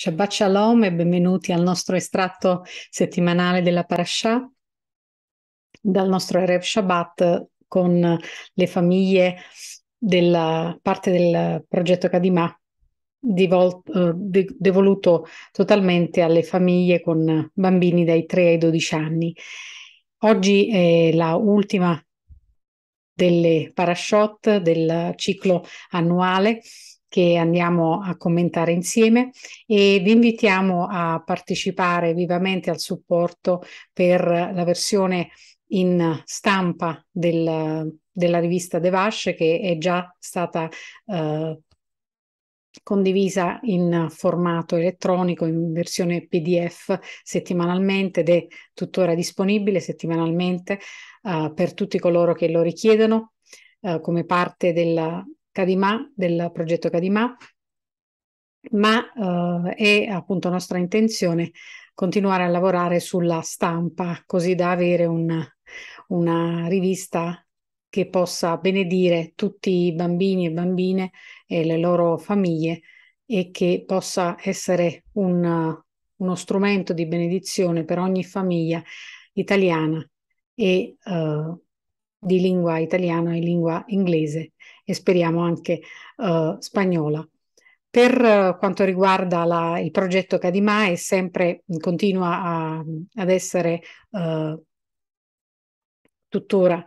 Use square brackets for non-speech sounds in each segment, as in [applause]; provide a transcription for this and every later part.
Shabbat Shalom e benvenuti al nostro estratto settimanale della Parashah dal nostro Erev Shabbat con le famiglie della parte del progetto Kadima divol- eh, de- devoluto totalmente alle famiglie con bambini dai 3 ai 12 anni. Oggi è la ultima delle Parashot del ciclo annuale che andiamo a commentare insieme e vi invitiamo a partecipare vivamente al supporto per la versione in stampa del, della rivista Devasce che è già stata eh, condivisa in formato elettronico, in versione PDF settimanalmente ed è tuttora disponibile settimanalmente eh, per tutti coloro che lo richiedono eh, come parte della Cadimà, del progetto Cadimà, ma eh, è appunto nostra intenzione continuare a lavorare sulla stampa così da avere una, una rivista che possa benedire tutti i bambini e bambine e le loro famiglie e che possa essere un, uno strumento di benedizione per ogni famiglia italiana e eh, di lingua italiana e lingua inglese e speriamo anche eh, spagnola. Per eh, quanto riguarda la, il progetto Cadima, è sempre, continua a, ad essere eh, tuttora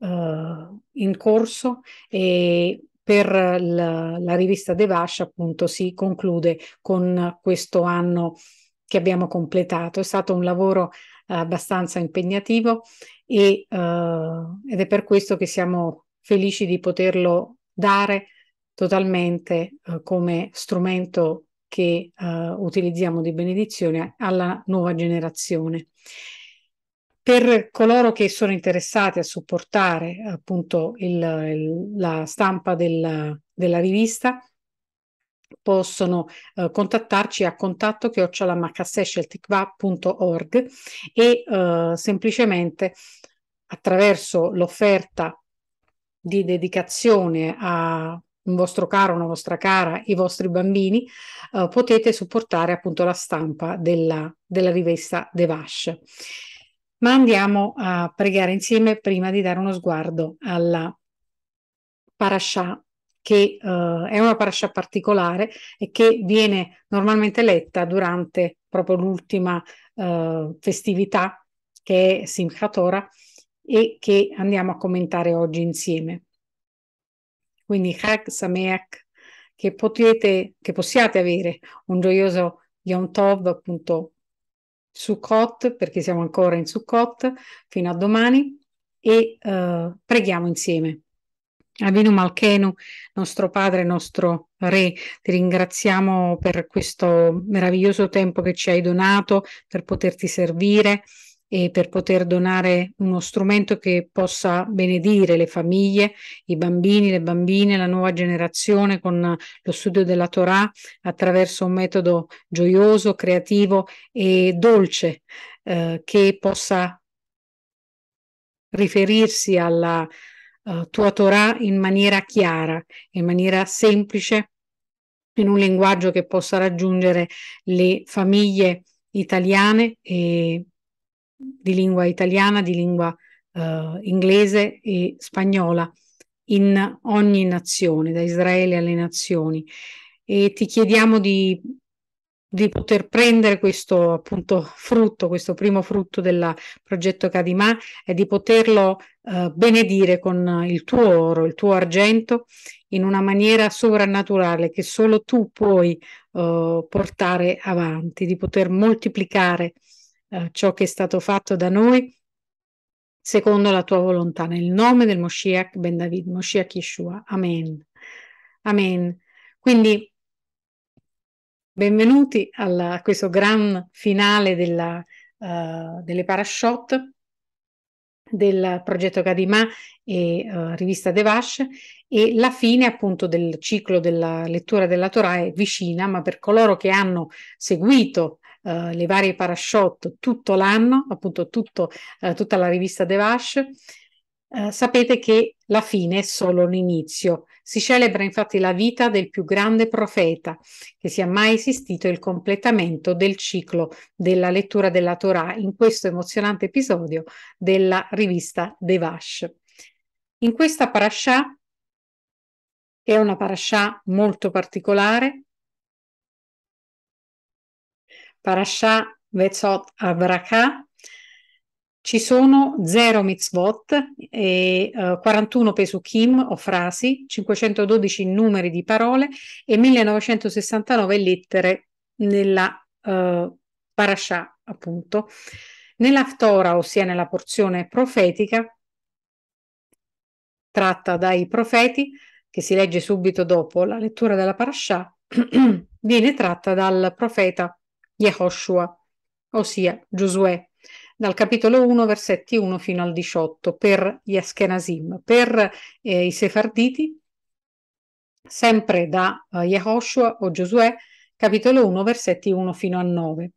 eh, in corso e per la, la rivista Devash appunto si conclude con questo anno che abbiamo completato. È stato un lavoro abbastanza impegnativo e, eh, ed è per questo che siamo felici di poterlo dare totalmente eh, come strumento che eh, utilizziamo di benedizione alla nuova generazione. Per coloro che sono interessati a supportare appunto il, il, la stampa del, della rivista, possono eh, contattarci a contatto chiocciolamacassesceltikva.org e eh, semplicemente attraverso l'offerta di dedicazione a un vostro caro, una vostra cara, i vostri bambini, eh, potete supportare appunto la stampa della, della rivista Devash. Ma andiamo a pregare insieme prima di dare uno sguardo alla parasha che uh, è una parasha particolare e che viene normalmente letta durante proprio l'ultima uh, festività che è Simchatora, Torah e che andiamo a commentare oggi insieme. Quindi Chag Sameach, che, potete, che possiate avere un gioioso Yom Tov, appunto Sukkot, perché siamo ancora in Sukkot, fino a domani, e uh, preghiamo insieme. Avinu Malchenu, nostro Padre, nostro Re, ti ringraziamo per questo meraviglioso tempo che ci hai donato per poterti servire e per poter donare uno strumento che possa benedire le famiglie, i bambini, le bambine, la nuova generazione con lo studio della Torah attraverso un metodo gioioso, creativo e dolce eh, che possa riferirsi alla uh, tua Torah in maniera chiara, in maniera semplice, in un linguaggio che possa raggiungere le famiglie italiane e di lingua italiana, di lingua eh, inglese e spagnola in ogni nazione, da Israele alle nazioni. E ti chiediamo di, di poter prendere questo appunto frutto, questo primo frutto del progetto Cadimà e di poterlo eh, benedire con il tuo oro, il tuo argento in una maniera sovrannaturale che solo tu puoi eh, portare avanti, di poter moltiplicare eh, ciò che è stato fatto da noi secondo la tua volontà, nel nome del Moshiach Ben David, Moshiach Yeshua. Amen. Amen. Quindi benvenuti alla, a questo gran finale della, uh, delle Parashot del progetto Kadima e uh, rivista Devash e la fine appunto del ciclo della lettura della Torah è vicina, ma per coloro che hanno seguito eh, le varie parashot tutto l'anno, appunto tutto, eh, tutta la rivista Devash, eh, sapete che la fine è solo l'inizio. Si celebra infatti la vita del più grande profeta che sia mai esistito e il completamento del ciclo della lettura della Torah in questo emozionante episodio della rivista Devash. In questa parashah, che è una parashah molto particolare, Parashah Vezot Abraka, ci sono 0 mitzvot, e, uh, eh, 41 pesukim o frasi, 512 numeri di parole e 1969 lettere nella uh, eh, parashah, appunto. Nell'Aftora, ossia nella porzione profetica, tratta dai profeti, che si legge subito dopo la lettura della parashah, [clears throat] viene tratta dal profeta Yehoshua, ossia Giosuè, dal capitolo 1, versetti 1 fino al 18, per gli Askenasim. Per eh, i Sefarditi, sempre da eh, Yehoshua o Giosuè, capitolo 1, versetti 1 fino a 9.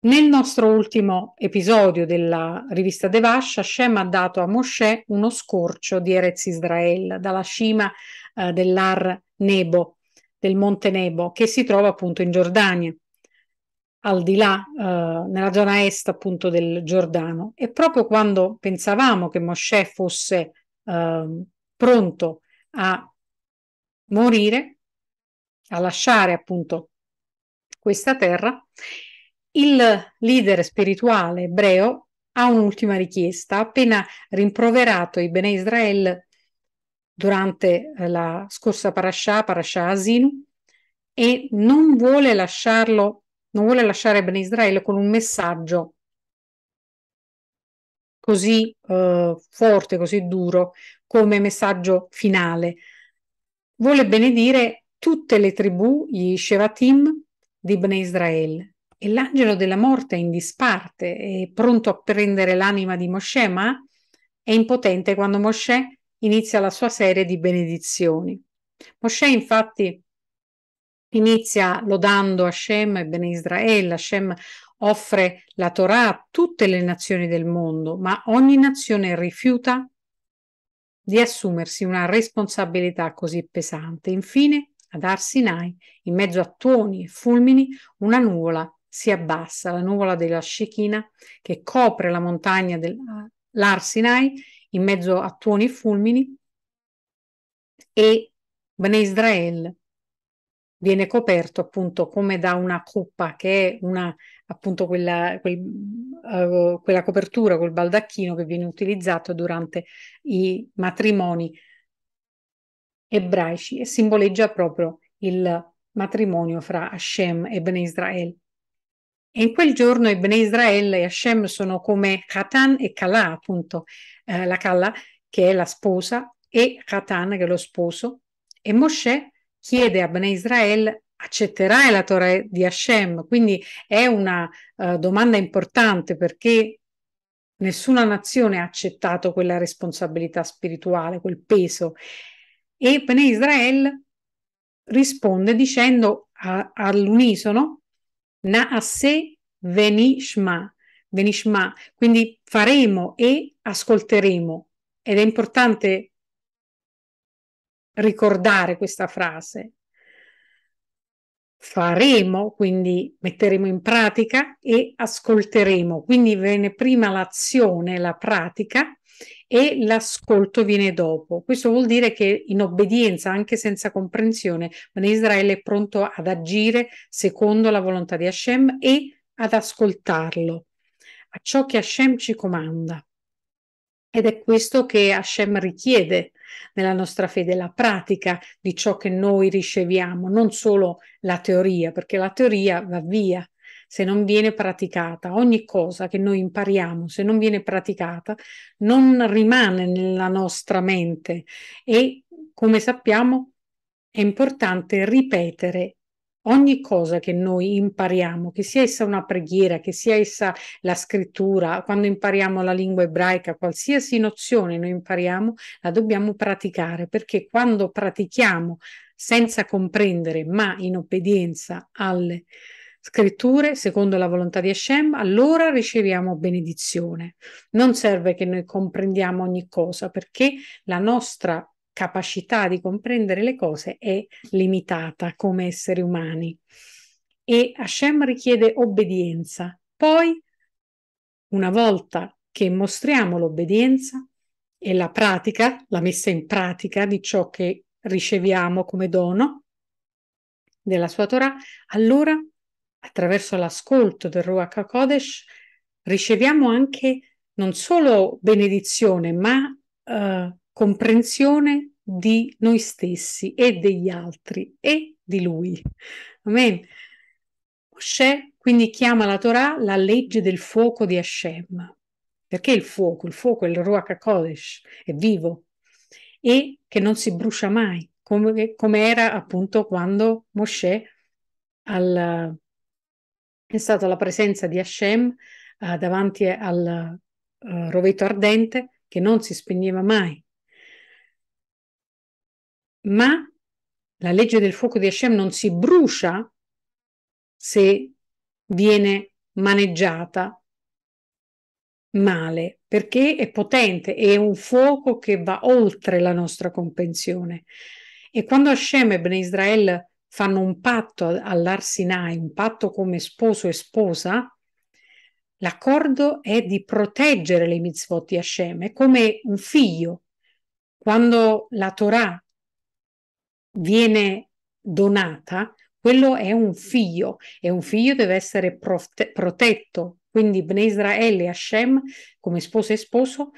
Nel nostro ultimo episodio della rivista Devascia, Hashem ha dato a Mosè uno scorcio di Erez Israel dalla cima eh, dell'Ar Nebo, del Monte Nebo, che si trova appunto in Giordania, al di là, eh, nella zona est appunto del Giordano. E proprio quando pensavamo che Mosè fosse eh, pronto a morire, a lasciare appunto questa terra, il leader spirituale ebreo ha un'ultima richiesta. Appena rimproverato i Bene Israel, durante eh, la scorsa parasha, parasha Asinu, e non vuole lasciarlo, non vuole lasciare Ben Israele con un messaggio così eh, forte, così duro come messaggio finale. Vuole benedire tutte le tribù, gli Shevatim di Ben Israele. E l'angelo della morte è in disparte, è pronto a prendere l'anima di Mosè, ma è impotente quando Mosè inizia la sua serie di benedizioni. Mosè infatti inizia lodando Hashem e Bene Israele. Hashem offre la Torah a tutte le nazioni del mondo, ma ogni nazione rifiuta di assumersi una responsabilità così pesante. Infine, ad Arsinai, in mezzo a tuoni e fulmini, una nuvola si abbassa, la nuvola della Shekina che copre la montagna dell'Arsinai in mezzo a tuoni e fulmini e Bene Israel viene coperto appunto come da una coppa che è una, appunto quella, quel, uh, quella copertura, quel baldacchino che viene utilizzato durante i matrimoni ebraici e simboleggia proprio il matrimonio fra Hashem e Bene Israel. E in quel giorno Ibn Israele e Hashem sono come Khatan e Kala, appunto, eh, la Kala che è la sposa e Khatan che è lo sposo. E Moshe chiede a Bnei Israele accetterai la Torah di Hashem? Quindi è una uh, domanda importante perché nessuna nazione ha accettato quella responsabilità spirituale, quel peso. E Bnei Israel risponde dicendo all'unisono, na venishma, venishma. Quindi faremo e ascolteremo. Ed è importante ricordare questa frase. Faremo, quindi metteremo in pratica e ascolteremo. Quindi viene prima l'azione, la pratica e l'ascolto viene dopo. Questo vuol dire che in obbedienza, anche senza comprensione, Bene Israele è pronto ad agire secondo la volontà di Hashem e ad ascoltarlo, a ciò che Hashem ci comanda. Ed è questo che Hashem richiede nella nostra fede, la pratica di ciò che noi riceviamo, non solo la teoria, perché la teoria va via se non viene praticata. Ogni cosa che noi impariamo, se non viene praticata, non rimane nella nostra mente e, come sappiamo, è importante ripetere ogni cosa che noi impariamo, che sia essa una preghiera, che sia essa la scrittura, quando impariamo la lingua ebraica, qualsiasi nozione noi impariamo, la dobbiamo praticare, perché quando pratichiamo senza comprendere, ma in obbedienza alle scritture, secondo la volontà di Hashem, allora riceviamo benedizione. Non serve che noi comprendiamo ogni cosa, perché la nostra capacità di comprendere le cose è limitata come esseri umani. E Hashem richiede obbedienza. Poi, una volta che mostriamo l'obbedienza e la pratica, la messa in pratica di ciò che riceviamo come dono della sua Torah, allora attraverso l'ascolto del Ruach HaKodesh riceviamo anche non solo benedizione, ma eh, comprensione di noi stessi e degli altri e di Lui. Amen. Mosè quindi chiama la Torah la legge del fuoco di Hashem. Perché il fuoco? Il fuoco è il Ruach HaKodesh, è vivo e che non si brucia mai, come, come era appunto quando Mosè al, è stata la presenza di Hashem uh, davanti al uh, eh, roveto ardente che non si spegneva mai ma la legge del fuoco di Hashem non si brucia se viene maneggiata male, perché è potente, è un fuoco che va oltre la nostra comprensione. E quando Hashem e Ben Israel fanno un patto all'Arsinai, un patto come sposo e sposa, l'accordo è di proteggere le mitzvot di Hashem, è come un figlio. Quando la Torah viene donata, quello è un figlio e un figlio deve essere prote- protetto. Quindi Bnei Israele e Hashem, come sposo e sposo,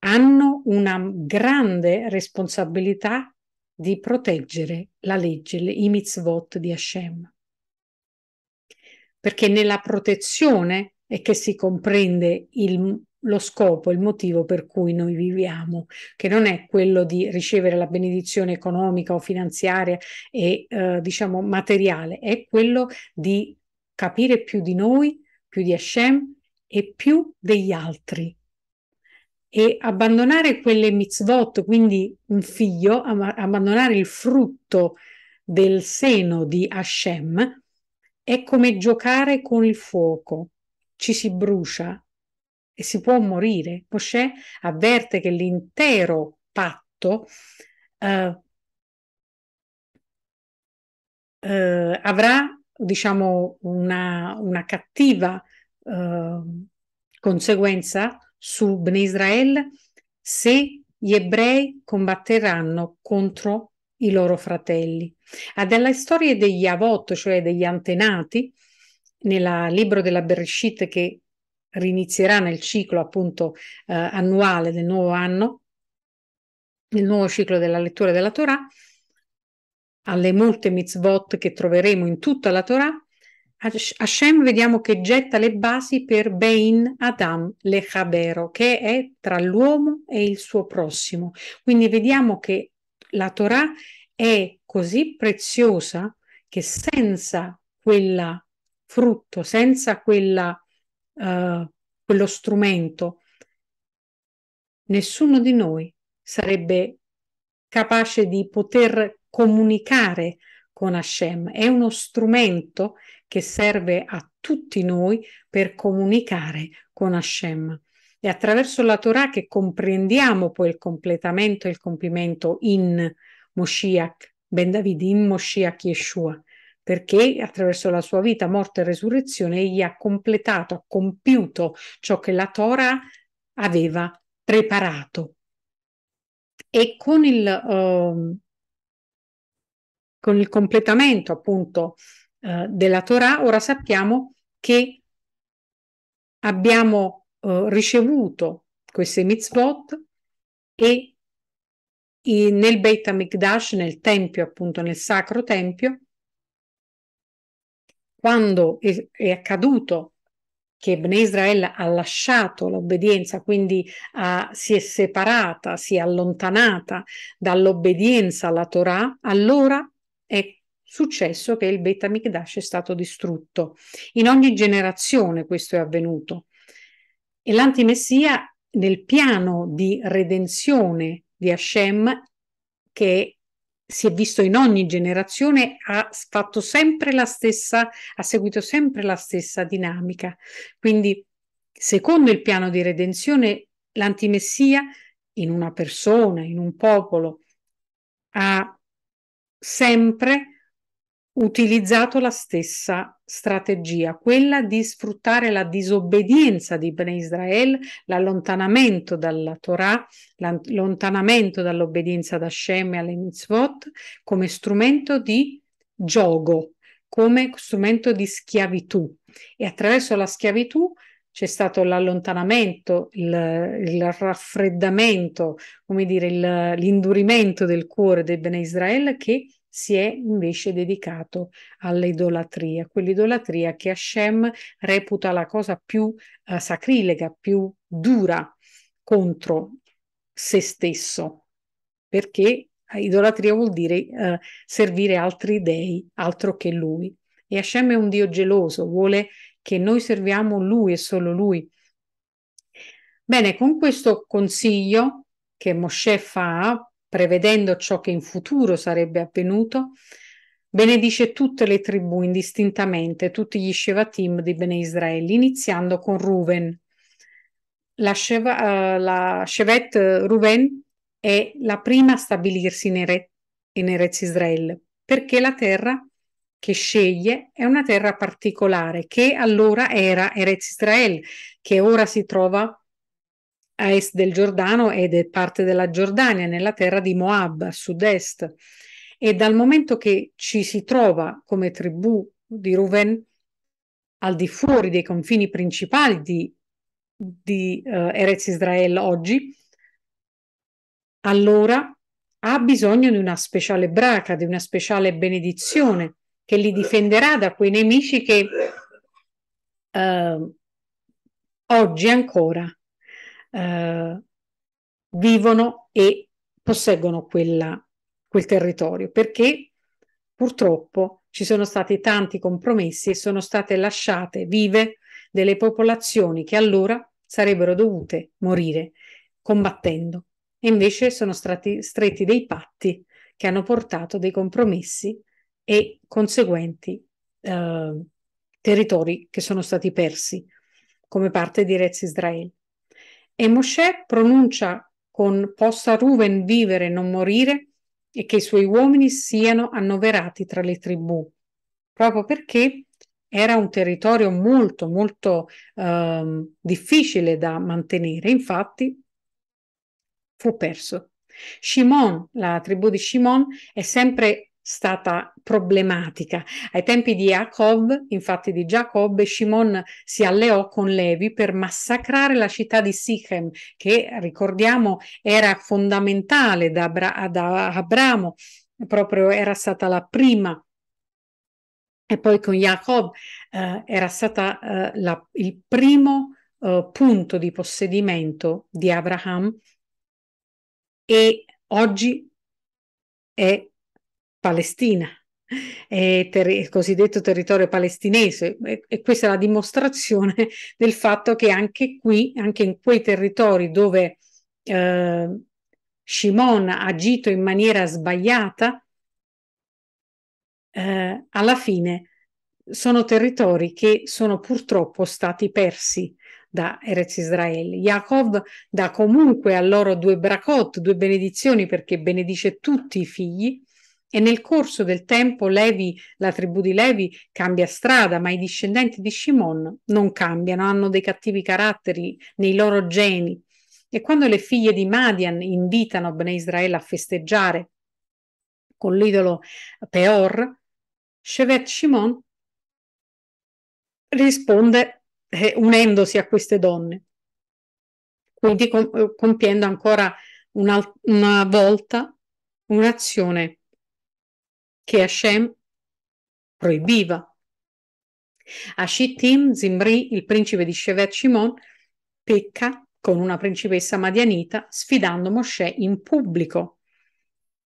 hanno una grande responsabilità di proteggere la legge, le, i mitzvot di Hashem. Perché nella protezione è che si comprende il lo scopo, il motivo per cui noi viviamo, che non è quello di ricevere la benedizione economica o finanziaria e eh, diciamo materiale, è quello di capire più di noi, più di Hashem e più degli altri. E abbandonare quelle mitzvot, quindi un figlio, abbandonare il frutto del seno di Hashem, è come giocare con il fuoco, ci si brucia, e si può morire. Moshe avverte che l'intero patto eh, eh, avrà, diciamo, una, una cattiva eh, conseguenza su Ben Israel se gli ebrei combatteranno contro i loro fratelli. Ha ah, della storia degli avot, cioè degli antenati, nel libro della Bereshit che rinizierà nel ciclo appunto eh, annuale del nuovo anno, nel nuovo ciclo della lettura della Torah, alle molte mitzvot che troveremo in tutta la Torah, Hashem vediamo che getta le basi per Bein Adam Lechabero, che è tra l'uomo e il suo prossimo. Quindi vediamo che la Torah è così preziosa che senza quel frutto, senza quella eh, quello strumento, nessuno di noi sarebbe capace di poter comunicare con Hashem. È uno strumento che serve a tutti noi per comunicare con Hashem. È attraverso la Torah che comprendiamo poi il completamento e il compimento in Moshiach, Ben David, in Moshiach Yeshua perché attraverso la sua vita, morte e resurrezione egli ha completato, ha compiuto ciò che la Torah aveva preparato. E con il, eh, con il completamento appunto eh, della Torah, ora sappiamo che abbiamo eh, ricevuto queste mitzvot e nel Beit HaMikdash, nel Tempio appunto, nel Sacro Tempio, quando è, è accaduto che Ebne Israel ha lasciato l'obbedienza, quindi ha, si è separata, si è allontanata dall'obbedienza alla Torah, allora è successo che il Bet Mikdash è stato distrutto. In ogni generazione questo è avvenuto. E l'antimessia nel piano di redenzione di Hashem, che si è visto in ogni generazione, ha fatto sempre la stessa, ha seguito sempre la stessa dinamica. Quindi, secondo il piano di redenzione, l'antimessia in una persona, in un popolo, ha sempre utilizzato la stessa strategia, quella di sfruttare la disobbedienza di Bene Israel, l'allontanamento dalla Torah, l'allontanamento dall'obbedienza da Shem e alle mitzvot come strumento di gioco, come strumento di schiavitù. E attraverso la schiavitù c'è stato l'allontanamento, il, il raffreddamento, come dire, il, l'indurimento del cuore di Bene Israel che si è invece dedicato all'idolatria, quell'idolatria che Hashem reputa la cosa più eh, sacrilega, più dura contro se stesso, perché idolatria vuol dire eh, servire altri dei, altro che lui. E Hashem è un Dio geloso, vuole che noi serviamo lui e solo lui. Bene, con questo consiglio che Mosè fa prevedendo ciò che in futuro sarebbe avvenuto, benedice tutte le tribù indistintamente, tutti gli Shevatim di Bene Israele, iniziando con Ruven. La, Sheva, eh, la Shevet Ruven è la prima a stabilirsi in, Ere, in Erez Israel, perché la terra che sceglie è una terra particolare, che allora era Erez Israel, che ora si trova in a est del Giordano ed è parte della Giordania, nella terra di Moab, a sud-est. E dal momento che ci si trova come tribù di Ruven al di fuori dei confini principali di, di uh, eh, Erez Israel oggi, allora ha bisogno di una speciale braca, di una speciale benedizione che li difenderà da quei nemici che uh, oggi ancora eh, vivono e posseggono quella, quel territorio, perché purtroppo ci sono stati tanti compromessi e sono state lasciate vive delle popolazioni che allora sarebbero dovute morire combattendo. E invece sono stati stretti dei patti che hanno portato dei compromessi e conseguenti eh, territori che sono stati persi come parte di Rez Israel. E Mosè pronuncia con possa Ruven vivere e non morire e che i suoi uomini siano annoverati tra le tribù, proprio perché era un territorio molto molto eh, difficile da mantenere, infatti fu perso. Shimon, la tribù di Shimon, è sempre stata problematica. Ai tempi di Jacob, infatti di Giacobbe, Shimon si alleò con Levi per massacrare la città di Sichem, che ricordiamo era fondamentale da, Abra- da Abramo, proprio era stata la prima e poi con Jacob eh, era stata eh, la, il primo eh, punto di possedimento di Abraham e oggi è Palestina, ter- il cosiddetto territorio palestinese e-, e questa è la dimostrazione [laughs] del fatto che anche qui, anche in quei territori dove eh, Shimon ha agito in maniera sbagliata, eh, alla fine sono territori che sono purtroppo stati persi da Erez Israele. Jacob dà comunque a loro due bracot, due benedizioni perché benedice tutti i figli, e nel corso del tempo Levi, la tribù di Levi cambia strada, ma i discendenti di Shimon non cambiano, hanno dei cattivi caratteri nei loro geni. E quando le figlie di Madian invitano Bene Israele a festeggiare con l'idolo Peor, Shevet Shimon risponde eh, unendosi a queste donne, quindi com- eh, compiendo ancora una, una volta un'azione che Hashem proibiva. A Zimri, il principe di Shevet Shimon, pecca con una principessa madianita sfidando Mosè in pubblico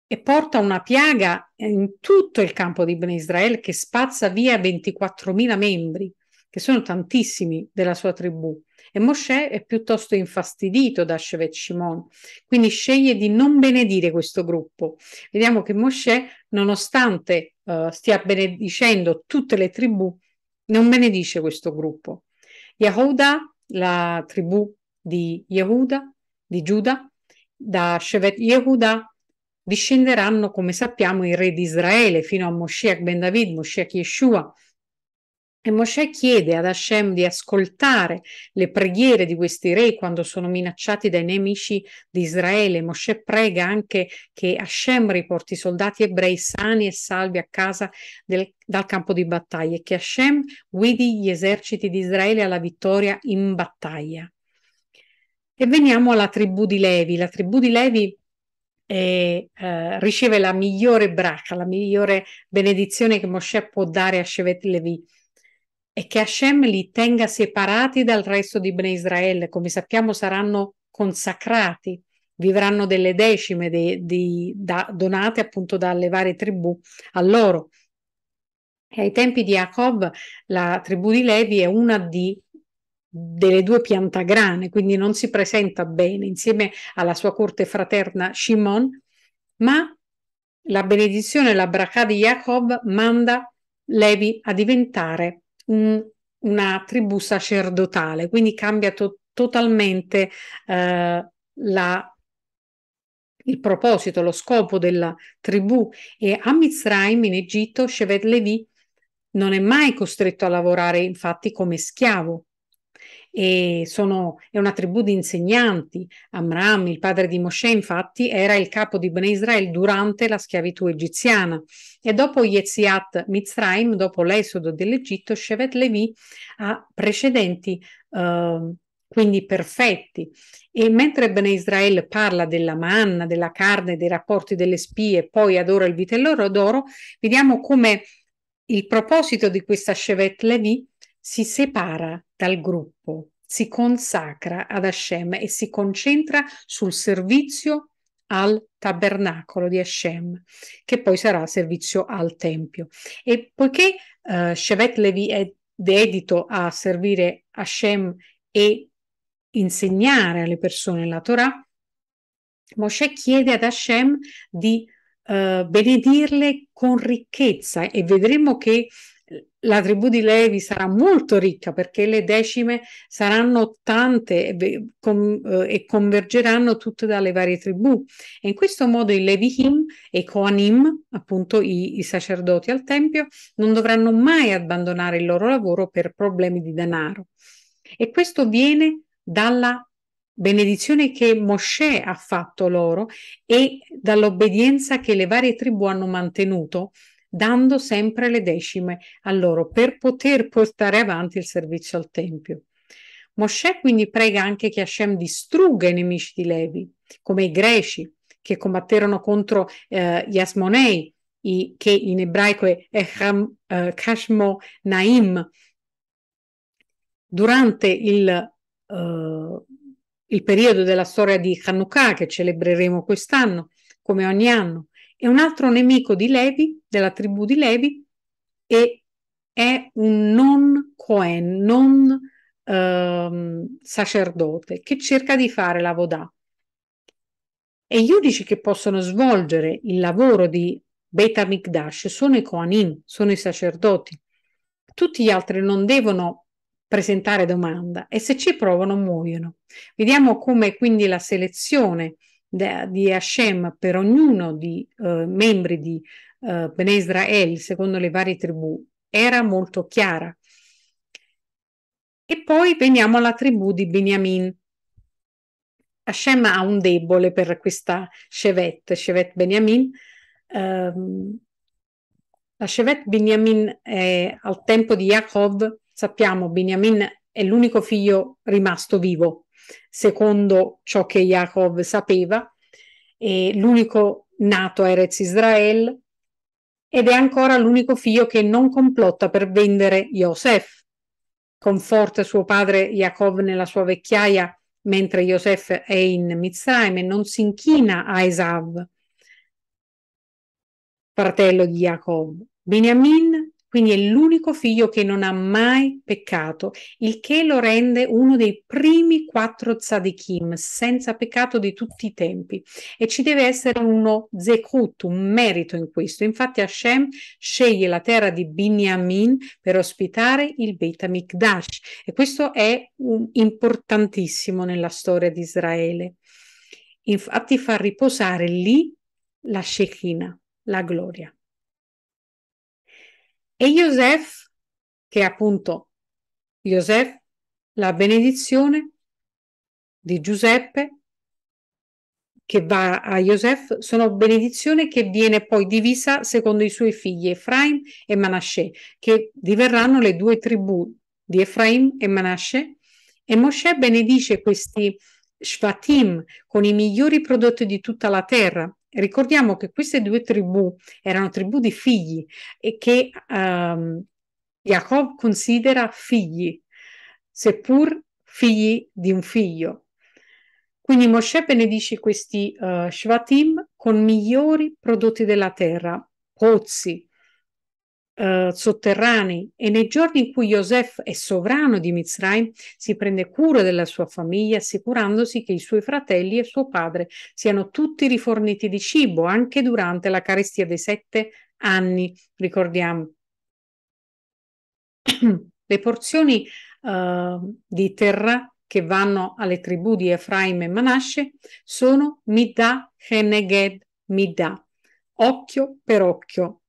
e porta una piaga in tutto il campo di Ben Israel che spazza via 24.000 membri che sono tantissimi della sua tribù. E Mosè è piuttosto infastidito da Shevet Shimon, quindi sceglie di non benedire questo gruppo. Vediamo che Mosè, nonostante uh, stia benedicendo tutte le tribù, non benedice questo gruppo. Yahuda, la tribù di Yehuda, di Giuda, da Shevet Yehuda discenderanno, come sappiamo, i re di Israele fino a Moshiach ben David, Moshiach Yeshua, e Mosè chiede ad Hashem di ascoltare le preghiere di questi re quando sono minacciati dai nemici di Israele. Mosè prega anche che Hashem riporti i soldati ebrei sani e salvi a casa del, dal campo di battaglia e che Hashem guidi gli eserciti di Israele alla vittoria in battaglia. E veniamo alla tribù di Levi. La tribù di Levi e, eh, eh, riceve la migliore braca, la migliore benedizione che Mosè può dare a Shevet Levi e che Hashem li tenga separati dal resto di Bene Israele. Come sappiamo saranno consacrati, vivranno delle decime de, de, da, donate appunto dalle varie tribù a loro. E ai tempi di Jacob la tribù di Levi è una di, delle due piantagrane, quindi non si presenta bene insieme alla sua corte fraterna Shimon, ma la benedizione, la bracà di Jacob manda Levi a diventare un, una tribù sacerdotale, quindi cambia to- totalmente eh, la il proposito, lo scopo della tribù e a Mizraim in Egitto Shevet Levi non è mai costretto a lavorare infatti come schiavo, e sono, è una tribù di insegnanti. Amram, il padre di Mosè, infatti, era il capo di Bene Israel durante la schiavitù egiziana e dopo Yetziat Mitzrayim, dopo l'esodo dell'Egitto, Shevet Levi ha precedenti eh, quindi perfetti. E mentre Bene Israel parla della manna, della carne, dei rapporti delle spie, poi adora il vitello d'oro, vediamo come il proposito di questa Shevet Levi si separa dal gruppo, si consacra ad Hashem e si concentra sul servizio al tabernacolo di Hashem, che poi sarà servizio al Tempio. E poiché uh, Shevet Levi è dedito a servire Hashem e insegnare alle persone la Torah, Mosè chiede ad Hashem di uh, benedirle con ricchezza e vedremo che la tribù di Levi sarà molto ricca perché le decime saranno tante e, con, eh, e convergeranno tutte dalle varie tribù. E in questo modo i Levihim e i Koanim, appunto i, i, sacerdoti al Tempio, non dovranno mai abbandonare il loro lavoro per problemi di denaro. E questo viene dalla benedizione che Mosè ha fatto loro e dall'obbedienza che le varie tribù hanno mantenuto dando sempre le decime a loro per poter portare avanti il servizio al Tempio. Mosè quindi prega anche che Hashem distrugga i nemici di Levi, come i greci che combatterono contro eh, gli Asmonei, i, che in ebraico è Echam, eh, Kashmo Naim, durante il, uh, il, periodo della storia di Hanukkah che celebreremo quest'anno, come ogni anno, è un altro nemico di Levi, della tribù di Levi, e è un non Cohen, non ehm, sacerdote, che cerca di fare la Vodà. E gli unici che possono svolgere il lavoro di Beta Mikdash sono i Kohanim, sono i sacerdoti. Tutti gli altri non devono presentare domanda e se ci provano muoiono. Vediamo come quindi la selezione di Hashem per ognuno dei eh, membri di eh, Ben Israel, secondo le varie tribù, era molto chiara. E poi veniamo alla tribù di Beniamin. Hashem ha un debole per questa Shevet, Shevet Beniamin. Um, la Shevet Beniamin è, al tempo di Jacob, sappiamo, Beniamin è l'unico figlio rimasto vivo secondo ciò che Jacob sapeva, l'unico nato a Erez Israel ed è ancora l'unico figlio che non complotta per vendere Yosef. Conforta suo padre Jacob nella sua vecchiaia mentre Yosef è in Mizraim e non si inchina a Esav, fratello di Jacob. Beniamin quindi è l'unico figlio che non ha mai peccato, il che lo rende uno dei primi quattro tzadikim senza peccato di tutti i tempi. E ci deve essere uno zekut, un merito in questo. Infatti Hashem sceglie la terra di Binyamin per ospitare il Beit HaMikdash. E questo è un, importantissimo nella storia di Israele. Infatti fa riposare lì la Shekinah, la gloria. E Iosef, che appunto Iosef, la benedizione di Giuseppe che va a Iosef, sono benedizione che viene poi divisa secondo i suoi figli Efraim e Manasseh, che diverranno le due tribù di Efraim e Manasseh. E Mosè benedice questi Shvatim con i migliori prodotti di tutta la terra Ricordiamo che queste due tribù erano tribù di figli e che um, Jacob considera figli, seppur figli di un figlio. Quindi Mosè benedice questi uh, Shvatim con migliori prodotti della terra, pozzi, eh, sotterranei e nei giorni in cui Joseph è sovrano di Mizraim si prende cura della sua famiglia assicurandosi che i suoi fratelli e suo padre siano tutti riforniti di cibo anche durante la carestia dei sette anni, ricordiamo. [clears throat] Le porzioni eh, di terra che vanno alle tribù di Efraim e Manasce sono Midah, Heneged, Midah, occhio per occhio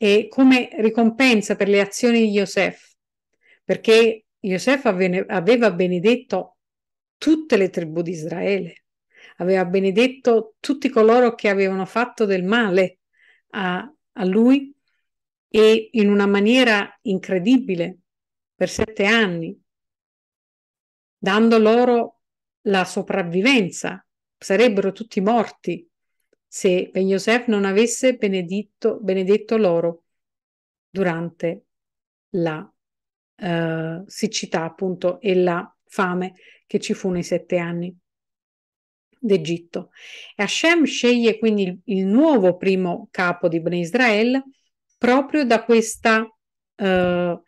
e come ricompensa per le azioni di Yosef, perché Yosef aveva benedetto tutte le tribù di Israele, aveva benedetto tutti coloro che avevano fatto del male a, a lui e in una maniera incredibile per sette anni, dando loro la sopravvivenza, sarebbero tutti morti se Ben Yosef non avesse benedetto, benedetto loro durante la eh, siccità appunto e la fame che ci fu nei sette anni d'Egitto. E Hashem sceglie quindi il, il nuovo primo capo di Ben Israel proprio da questa eh,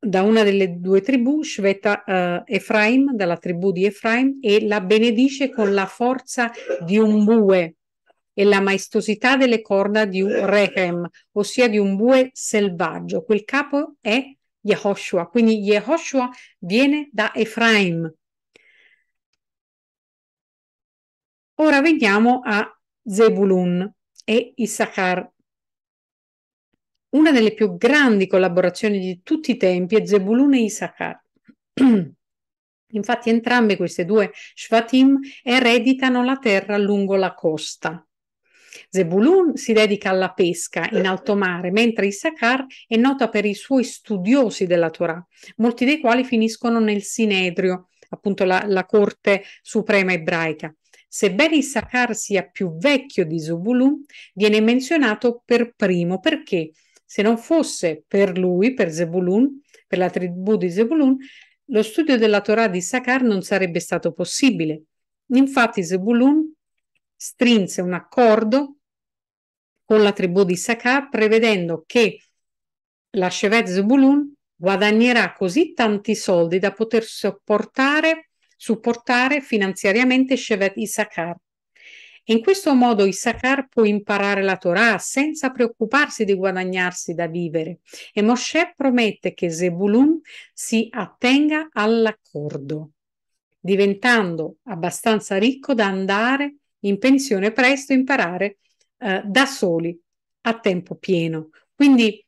da una delle due tribù, Shveta uh, eh, Efraim, dalla tribù di Efraim, e la benedice con la forza di un bue, e la maestosità delle corna di un eh. rechem, ossia di un bue selvaggio. Quel capo è Yehoshua, quindi Yehoshua viene da Efraim. Ora veniamo a Zebulun e Issachar. Una delle più grandi collaborazioni di tutti i tempi è Zebulun e Issachar. [clears throat] Infatti entrambe queste due Shvatim ereditano la terra lungo la costa. Zebulun si dedica alla pesca in alto mare, mentre Issachar è nota per i suoi studiosi della Torah, molti dei quali finiscono nel Sinedrio, appunto la, la corte suprema ebraica. Sebbene Issachar sia più vecchio di Zebulun, viene menzionato per primo perché se non fosse per lui, per Zebulun, per la tribù di Zebulun, lo studio della Torah di Issachar non sarebbe stato possibile. Infatti Zebulun strinse un accordo con la tribù di Sakar prevedendo che la Shevet Zebulun guadagnerà così tanti soldi da poter sopportare, supportare finanziariamente Shevet Issachar. In questo modo Issachar può imparare la Torah senza preoccuparsi di guadagnarsi da vivere e Moshe promette che Zebulun si attenga all'accordo, diventando abbastanza ricco da andare in pensione presto, imparare eh, da soli a tempo pieno. Quindi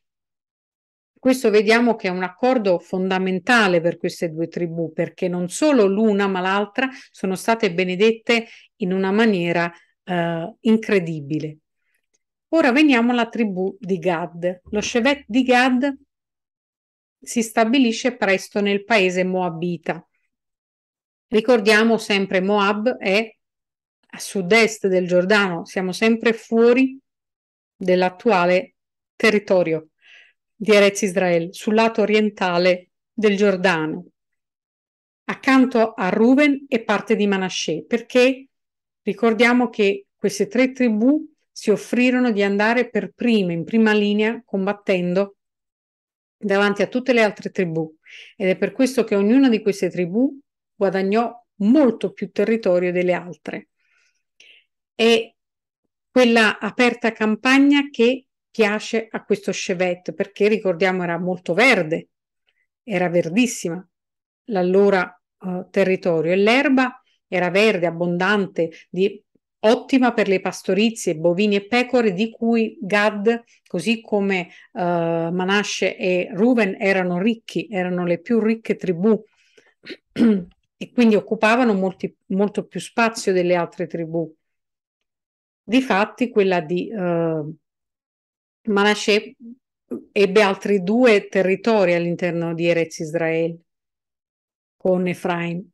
questo vediamo che è un accordo fondamentale per queste due tribù, perché non solo l'una ma l'altra sono state benedette in una maniera eh, incredibile. Ora veniamo alla tribù di Gad. Lo Shevet di Gad si stabilisce presto nel paese moabita. Ricordiamo sempre Moab è a sud-est del Giordano, siamo sempre fuori dell'attuale territorio di Erez Israel, sul lato orientale del Giordano, accanto a Ruben e parte di Manasseh, perché ricordiamo che queste tre tribù si offrirono di andare per prime, in prima linea, combattendo davanti a tutte le altre tribù ed è per questo che ognuna di queste tribù guadagnò molto più territorio delle altre è quella aperta campagna che piace a questo Chevet, perché ricordiamo era molto verde, era verdissima l'allora eh, territorio e l'erba era verde, abbondante, di, ottima per le pastorizie, bovini e pecore, di cui Gad, così come eh, Manasce e Ruven, erano ricchi, erano le più ricche tribù [clears throat] e quindi occupavano molti, molto più spazio delle altre tribù. Difatti, quella di eh, Manasseh ebbe altri due territori all'interno di Erez Israel con Efraim.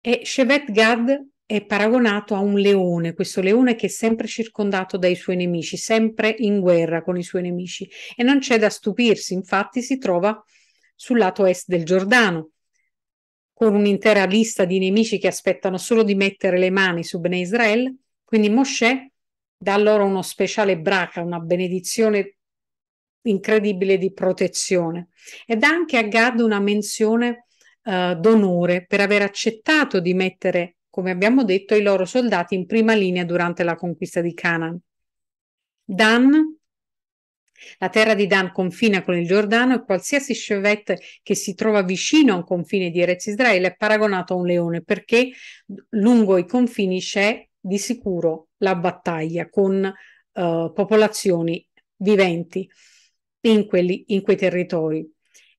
E Shevet Gad è paragonato a un leone, questo leone che è sempre circondato dai suoi nemici, sempre in guerra con i suoi nemici. E non c'è da stupirsi, infatti si trova sul lato est del Giordano, con un'intera lista di nemici che aspettano solo di mettere le mani su Bene Israel quindi Mosè dà loro uno speciale braca, una benedizione incredibile di protezione e dà anche a Gad una menzione eh, d'onore per aver accettato di mettere, come abbiamo detto, i loro soldati in prima linea durante la conquista di Canaan. Dan la terra di Dan confina con il Giordano e qualsiasi chevet che si trova vicino a un confine di Erez Israele è paragonato a un leone perché lungo i confini c'è di sicuro la battaglia con uh, popolazioni viventi in, quelli, in quei territori.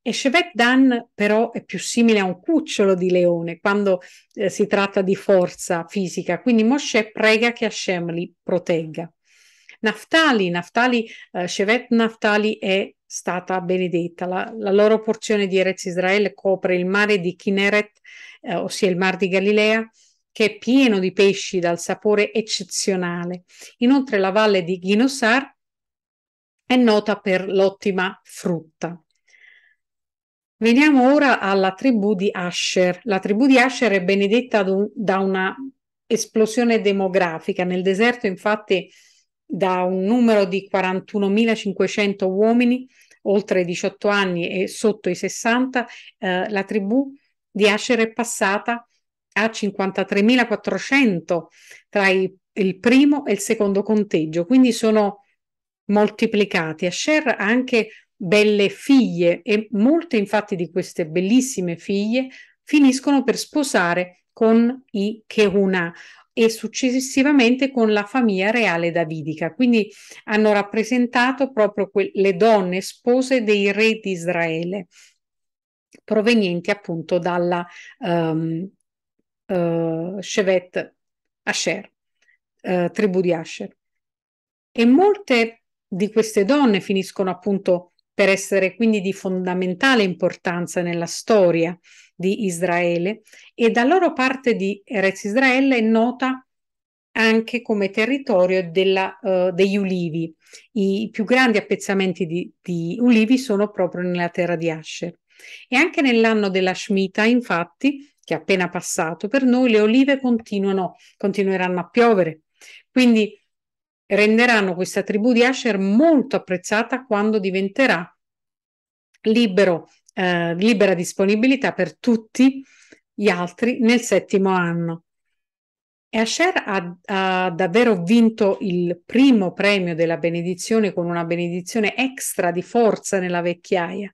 E Shebek Dan però è più simile a un cucciolo di leone quando eh, si tratta di forza fisica, quindi Moshe prega che Hashem li protegga. Naftali, Naftali uh, eh, Shevet Naftali è stata benedetta. La, la, loro porzione di Erez Israele copre il mare di Kineret, eh, ossia il mar di Galilea, che è pieno di pesci dal sapore eccezionale. Inoltre la valle di Guinosar è nota per l'ottima frutta. Veniamo ora alla tribù di Asher. La tribù di Asher è benedetta da una esplosione demografica. Nel deserto, infatti, da un numero di 41.500 uomini oltre i 18 anni e sotto i 60, eh, la tribù di Asher è passata a 53.400 tra i, il primo e il secondo conteggio, quindi sono moltiplicati. Asher ha anche belle figlie e molte infatti di queste bellissime figlie finiscono per sposare con i Kehuna e successivamente con la famiglia reale davidica. Quindi hanno rappresentato proprio que- le donne spose dei re di Israele, provenienti appunto dalla, um, uh, eh, Shevet Asher, uh, tribù di Asher. E molte di queste donne finiscono appunto per essere quindi di fondamentale importanza nella storia di Israele e da loro parte di Erez Israele è nota anche come territorio della, uh, degli ulivi. I più grandi appezzamenti di, di, ulivi sono proprio nella terra di Asher. E anche nell'anno della Shemitah, infatti, che è appena passato, per noi le olive continuano, continueranno a piovere. Quindi renderanno questa tribù di Asher molto apprezzata quando diventerà libero, eh, libera disponibilità per tutti gli altri nel settimo anno. E Asher ha, ha, davvero vinto il primo premio della benedizione con una benedizione extra di forza nella vecchiaia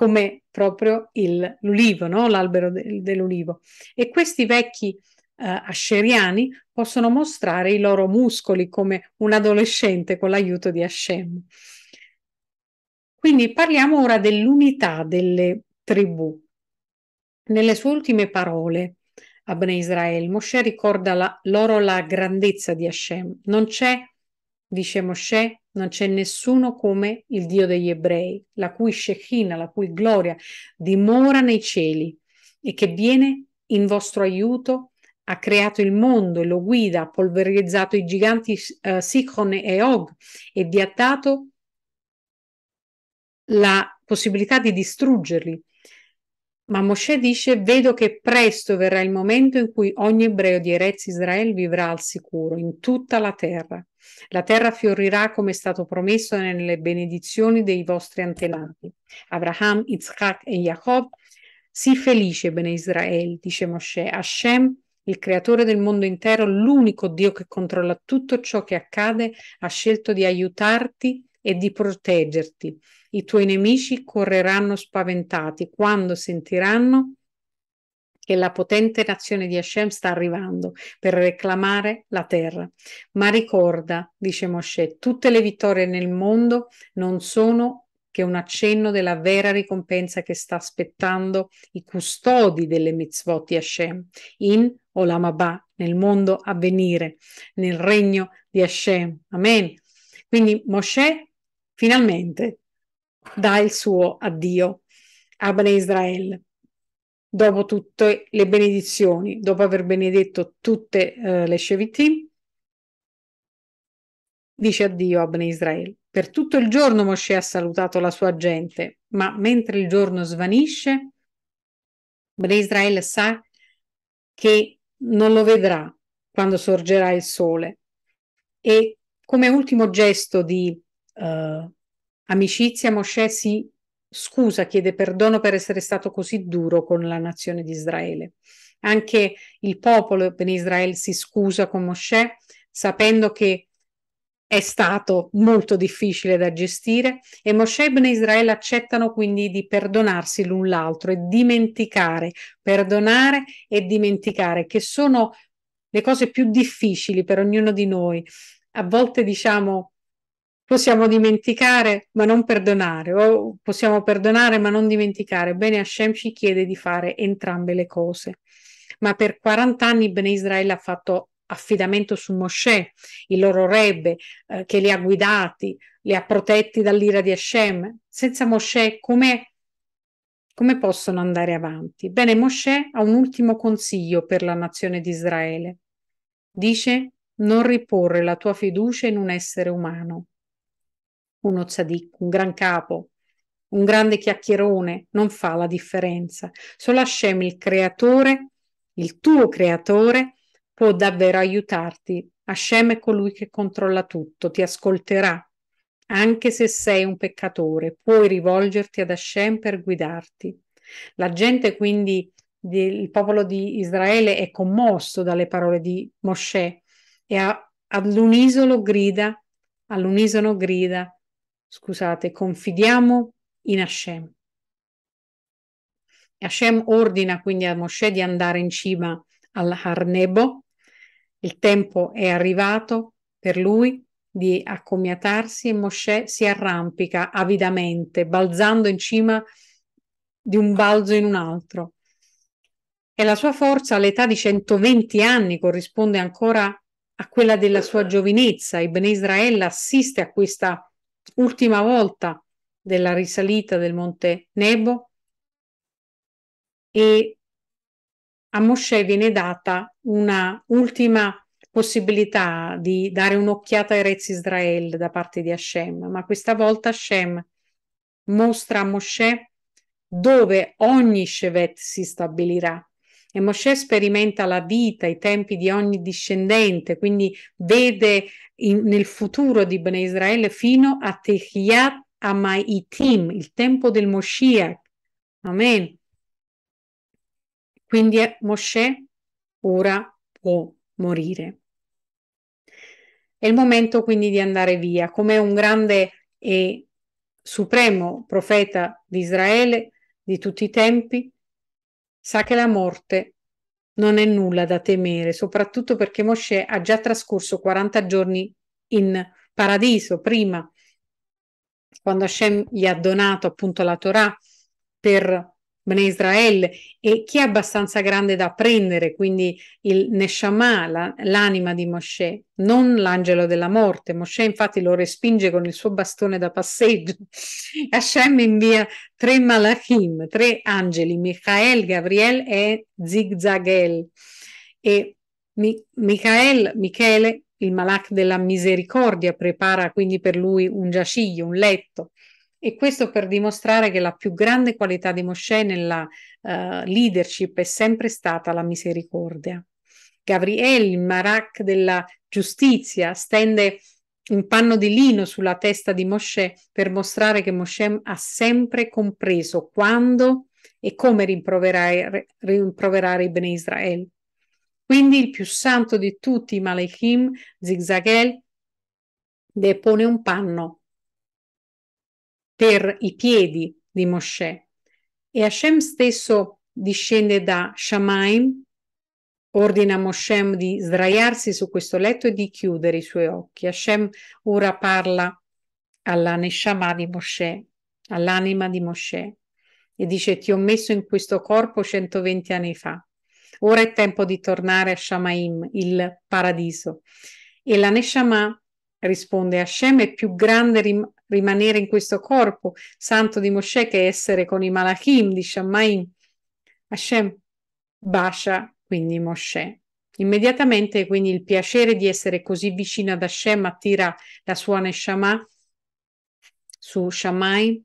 come proprio il, l'ulivo, no? l'albero de, dell'ulivo. E questi vecchi eh, asceriani possono mostrare i loro muscoli come un adolescente con l'aiuto di Hashem. Quindi parliamo ora dell'unità delle tribù. Nelle sue ultime parole, Abne Israele, Moshe ricorda la, loro la grandezza di Hashem. Non c'è Dice Mosè, non c'è nessuno come il Dio degli ebrei, la cui Shekinah, la cui gloria dimora nei cieli e che viene in vostro aiuto, ha creato il mondo e lo guida, ha polverizzato i giganti eh, Sichon e Og e vi ha dato la possibilità di distruggerli. Ma Mosè dice, vedo che presto verrà il momento in cui ogni ebreo di Erez Israel vivrà al sicuro in tutta la terra. La terra fiorirà come è stato promesso nelle benedizioni dei vostri antenati. Abraham, Isaac e Jacob. Sii felice, Bene Israele, dice Mosè. Hashem, il creatore del mondo intero, l'unico Dio che controlla tutto ciò che accade, ha scelto di aiutarti e di proteggerti i tuoi nemici correranno spaventati quando sentiranno che la potente nazione di Hashem sta arrivando per reclamare la terra. Ma ricorda, dice Mosè, tutte le vittorie nel mondo non sono che un accenno della vera ricompensa che sta aspettando i custodi delle mitzvot di Hashem in Olamabà, nel mondo a venire, nel regno di Hashem. Amen. Quindi Mosè finalmente dà il suo addio a Bene Israel. dopo tutte le benedizioni, dopo aver benedetto tutte eh, le Sheviti, dice addio a Bene Israel. Per tutto il giorno Mosè ha salutato la sua gente, ma mentre il giorno svanisce, Bene Israel sa che non lo vedrà quando sorgerà il sole. E come ultimo gesto di eh, Amicizia, Mosè si scusa, chiede perdono per essere stato così duro con la nazione di Israele. Anche il popolo di Israele si scusa con Mosè, sapendo che è stato molto difficile da gestire e Mosè e Israele accettano quindi di perdonarsi l'un l'altro e dimenticare, perdonare e dimenticare, che sono le cose più difficili per ognuno di noi. A volte diciamo Possiamo dimenticare ma non perdonare, o possiamo perdonare ma non dimenticare. Bene, Hashem ci chiede di fare entrambe le cose. Ma per 40 anni Bene Israele ha fatto affidamento su Mosè, il loro rebbe, eh, che li ha guidati, li ha protetti dall'ira di Hashem. Senza Mosè, come, come possono andare avanti? Bene, Mosè ha un ultimo consiglio per la nazione di Israele. Dice: Non riporre la tua fiducia in un essere umano, uno tzaddik, un gran capo, un grande chiacchierone, non fa la differenza. Solo Hashem, il creatore, il tuo creatore, può davvero aiutarti. Hashem è colui che controlla tutto, ti ascolterà. Anche se sei un peccatore, puoi rivolgerti ad Hashem per guidarti. La gente quindi, il popolo di Israele è commosso dalle parole di Mosè e all'unisono grida, all'unisono grida, scusate, confidiamo in Hashem. Hashem ordina quindi a Mosè di andare in cima al Harnebo. Il tempo è arrivato per lui di accomiatarsi e Mosè si arrampica avidamente, balzando in cima di un balzo in un altro. E la sua forza all'età di 120 anni corrisponde ancora a quella della sua giovinezza. Ibn Israele assiste a questa ultima volta della risalita del monte Nebo e a Mosè viene data una ultima possibilità di dare un'occhiata ai Rez Israel da parte di Hashem, ma questa volta Hashem mostra a Mosè dove ogni Shevet si stabilirà e Mosè sperimenta la vita, i tempi di ogni discendente, quindi vede in, nel futuro di Bene Israele fino a Techiat Amaitim, il tempo del Moshiach. Amen. Quindi Mosè ora può morire. È il momento quindi di andare via, come un grande e supremo profeta di Israele di tutti i tempi, Sa che la morte non è nulla da temere, soprattutto perché Mosè ha già trascorso 40 giorni in paradiso prima, quando Hashem gli ha donato appunto la Torah per Bene Israel e chi è abbastanza grande da prendere, quindi il Neshama, la, l'anima di Mosè, non l'angelo della morte. Mosè infatti lo respinge con il suo bastone da passeggio. [laughs] Hashem invia tre malachim, tre angeli, Michael, Gabriel e Zigzagel. E Mi- Michael, Michele, il malach della misericordia, prepara quindi per lui un giaciglio, un letto. E questo per dimostrare che la più grande qualità di Mosè nella uh, leadership è sempre stata la misericordia. Gabriel, il Marac della giustizia, stende un panno di lino sulla testa di Mosè per mostrare che Mosè ha sempre compreso quando e come rimproverare, rimproverare i Bene Israel. Quindi il più santo di tutti Malachim, Zigzagel, depone un panno per i piedi di Mosè. E Hashem stesso discende da Shamaim, ordina a Moshem di sdraiarsi su questo letto e di chiudere i suoi occhi. Hashem ora parla alla Neshama di Mosè, all'anima di Mosè, e dice ti ho messo in questo corpo 120 anni fa. Ora è tempo di tornare a Shamaim, il paradiso. E la Neshama risponde, Hashem è più grande rimanere in questo corpo santo di Mosè che essere con i Malachim di Shammai. Hashem bascia quindi Mosè. Immediatamente quindi il piacere di essere così vicino ad Hashem attira la sua Neshama su Shammai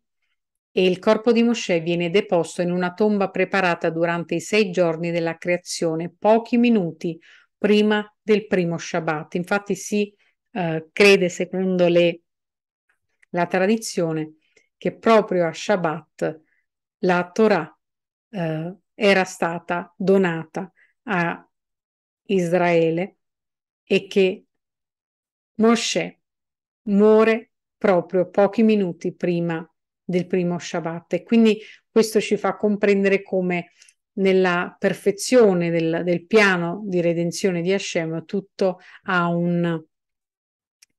e il corpo di Mosè viene deposto in una tomba preparata durante i sei giorni della creazione, pochi minuti prima del primo Shabbat. Infatti si eh, crede, secondo le la tradizione che proprio a Shabbat la Torah eh, era stata donata a Israele e che Mosè muore proprio pochi minuti prima del primo Shabbat e quindi questo ci fa comprendere come nella perfezione del, del piano di redenzione di Hashem tutto ha un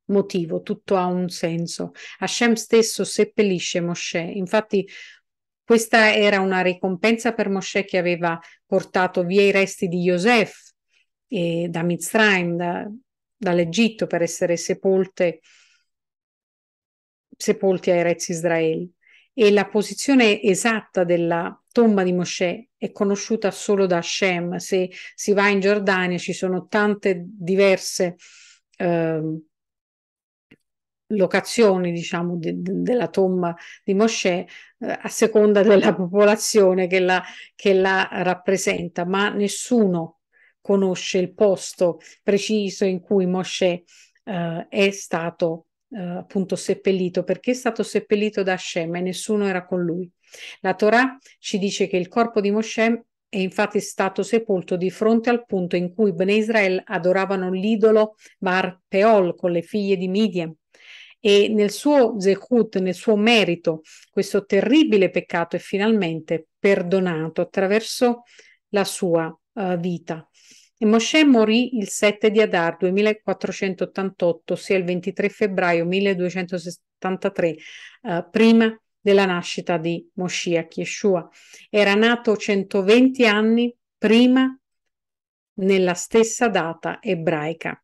motivo, tutto ha un senso. Hashem stesso seppellisce Mosè, infatti questa era una ricompensa per Mosè che aveva portato via i resti di Yosef e da Mizraim, da, dall'Egitto per essere sepolte, sepolti ai Rez Israel. E la posizione esatta della tomba di Mosè è conosciuta solo da Hashem. Se si va in Giordania ci sono tante diverse eh, locazioni diciamo de, de, della tomba di Mosè eh, a seconda della popolazione che la, che la rappresenta ma nessuno conosce il posto preciso in cui Mosè eh, è stato eh, appunto seppellito perché è stato seppellito da Hashem e nessuno era con lui la Torah ci dice che il corpo di Mosè è infatti stato sepolto di fronte al punto in cui Bene Israel adoravano l'idolo Bar Peol con le figlie di Midian e nel suo zekut, nel suo merito, questo terribile peccato è finalmente perdonato attraverso la sua uh, vita. E Mosè morì il 7 di Adar 2488, ossia il 23 febbraio 1273, uh, eh, prima della nascita di Moshiach Yeshua. Era nato 120 anni prima nella stessa data ebraica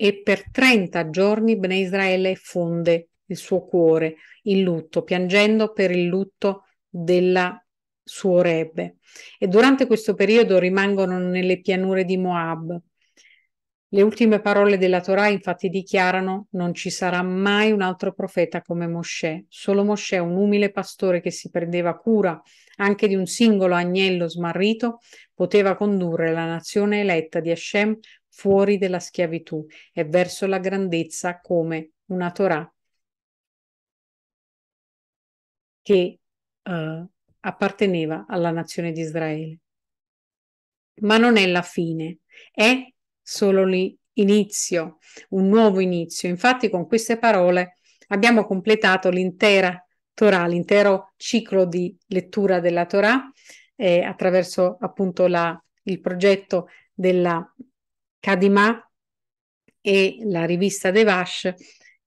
e per 30 giorni Bene Israele fonde il suo cuore in lutto, piangendo per il lutto della suo Rebbe. E durante questo periodo rimangono nelle pianure di Moab. Le ultime parole della Torah infatti dichiarano non ci sarà mai un altro profeta come Mosè. Solo Mosè, un umile pastore che si prendeva cura anche di un singolo agnello smarrito, poteva condurre la nazione eletta di Hashem fuori della schiavitù e verso la grandezza come una Torah che uh, apparteneva alla nazione di Israele. Ma non è la fine, è solo l'inizio, un nuovo inizio. Infatti con queste parole abbiamo completato l'intera Torah, l'intero ciclo di lettura della Torah eh, attraverso appunto la, il progetto della Kadima e la rivista Devash,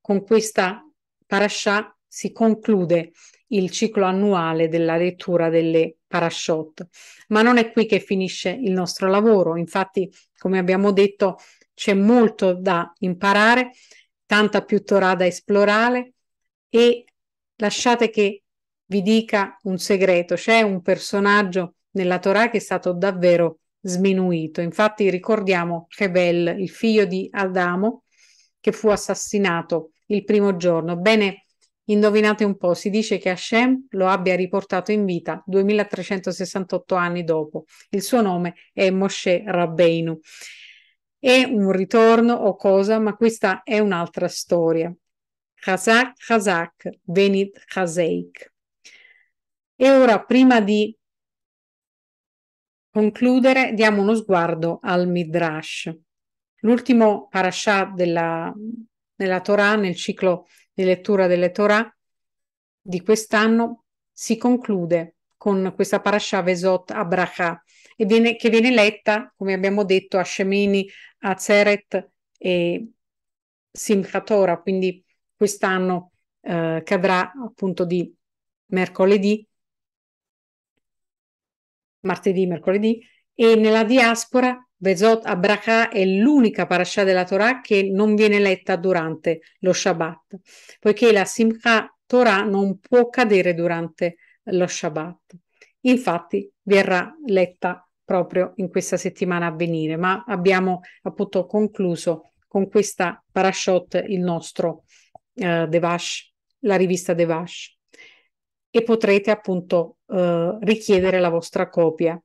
con questa parasha si conclude il ciclo annuale della lettura delle parashot. Ma non è qui che finisce il nostro lavoro, infatti, come abbiamo detto, c'è molto da imparare, tanta più Torah da esplorare e lasciate che vi dica un segreto, c'è un personaggio nella Torah che è stato davvero sminuito. Infatti ricordiamo Hebel, il figlio di Adamo, che fu assassinato il primo giorno. Bene, indovinate un po', si dice che Hashem lo abbia riportato in vita 2368 anni dopo. Il suo nome è Moshe Rabbeinu. È un ritorno o cosa, ma questa è un'altra storia. Chazak, Chazak, Venit Chazeik. E ora, prima di concludere diamo uno sguardo al Midrash, l'ultimo parashah della, della Torah, nel ciclo di lettura delle Torah di quest'anno, si conclude con questa parashah Vesot Abraha, viene, che viene letta, come abbiamo detto, a Shemini, a Zeret e Simchat Torah, quindi quest'anno eh, cadrà appunto di mercoledì martedì, mercoledì, e nella diaspora Vezot Abraha è l'unica parasha della Torah che non viene letta durante lo Shabbat, poiché la Simcha Torah non può cadere durante lo Shabbat. Infatti verrà letta proprio in questa settimana a venire, ma abbiamo appunto concluso con questa parashot il nostro eh, Devash, la rivista Devash e potrete appunto eh, richiedere la vostra copia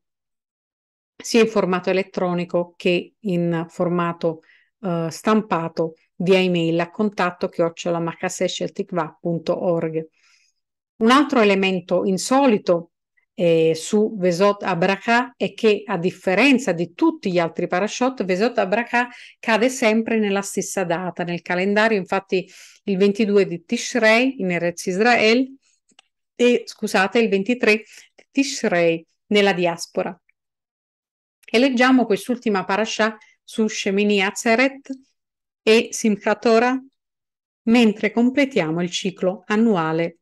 sia in formato elettronico che in formato eh, stampato via email a contatto chiocciolamaccasescelticva.org. Un altro elemento insolito eh, su Vesot Abraha è che a differenza di tutti gli altri parashot, Vesot Abraha cade sempre nella stessa data nel calendario, infatti il 22 di Tishrei in Eretz Israel, e scusate, il 23 Tishrei nella diaspora. E leggiamo quest'ultima parasha su Shemini Atzeret e Simchat mentre completiamo il ciclo annuale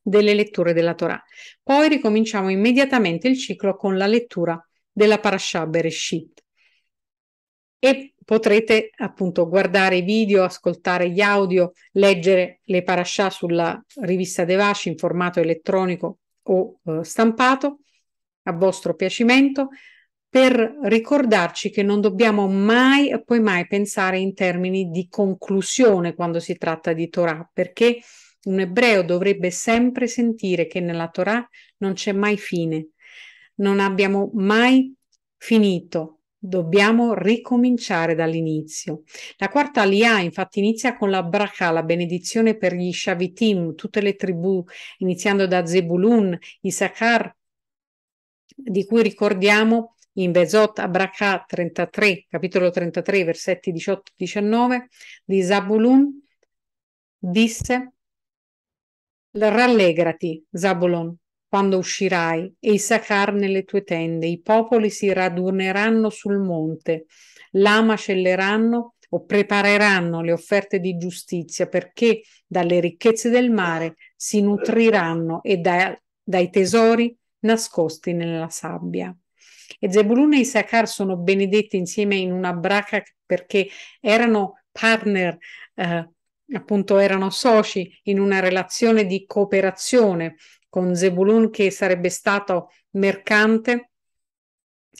delle letture della Torah. Poi ricominciamo immediatamente il ciclo con la lettura della parasha Bereshit e potrete appunto guardare i video, ascoltare gli audio, leggere le parascià sulla rivista Devashi in formato elettronico o eh, stampato a vostro piacimento per ricordarci che non dobbiamo mai e poi mai pensare in termini di conclusione quando si tratta di Torah, perché un ebreo dovrebbe sempre sentire che nella Torah non c'è mai fine, non abbiamo mai finito, Dobbiamo ricominciare dall'inizio. La quarta Aliyah infatti inizia con la bracha, la benedizione per gli Shavitim, tutte le tribù, iniziando da Zebulun, Issachar, di cui ricordiamo in Bezot Abracha 33, capitolo 33, versetti 18-19, di Zabulun, disse Rallegrati, Zabulon, quando uscirai e Issacar nelle tue tende, i popoli si raduneranno sul monte, là macelleranno o prepareranno le offerte di giustizia perché dalle ricchezze del mare si nutriranno e da, dai tesori nascosti nella sabbia. E Zebulun e Issacar sono benedetti insieme in una braca perché erano partner eh, appunto erano soci in una relazione di cooperazione con Zebulun che sarebbe stato mercante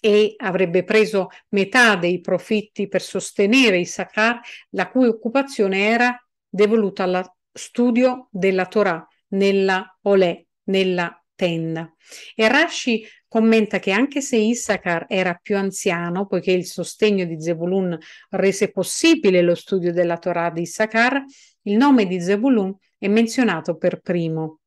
e avrebbe preso metà dei profitti per sostenere Issachar, la cui occupazione era devoluta allo studio della Torah nella Olè, nella tenda. E Rashi commenta che anche se Issachar era più anziano, poiché il sostegno di Zebulun rese possibile lo studio della Torah di Issachar, il nome di Zebulun è menzionato per primo.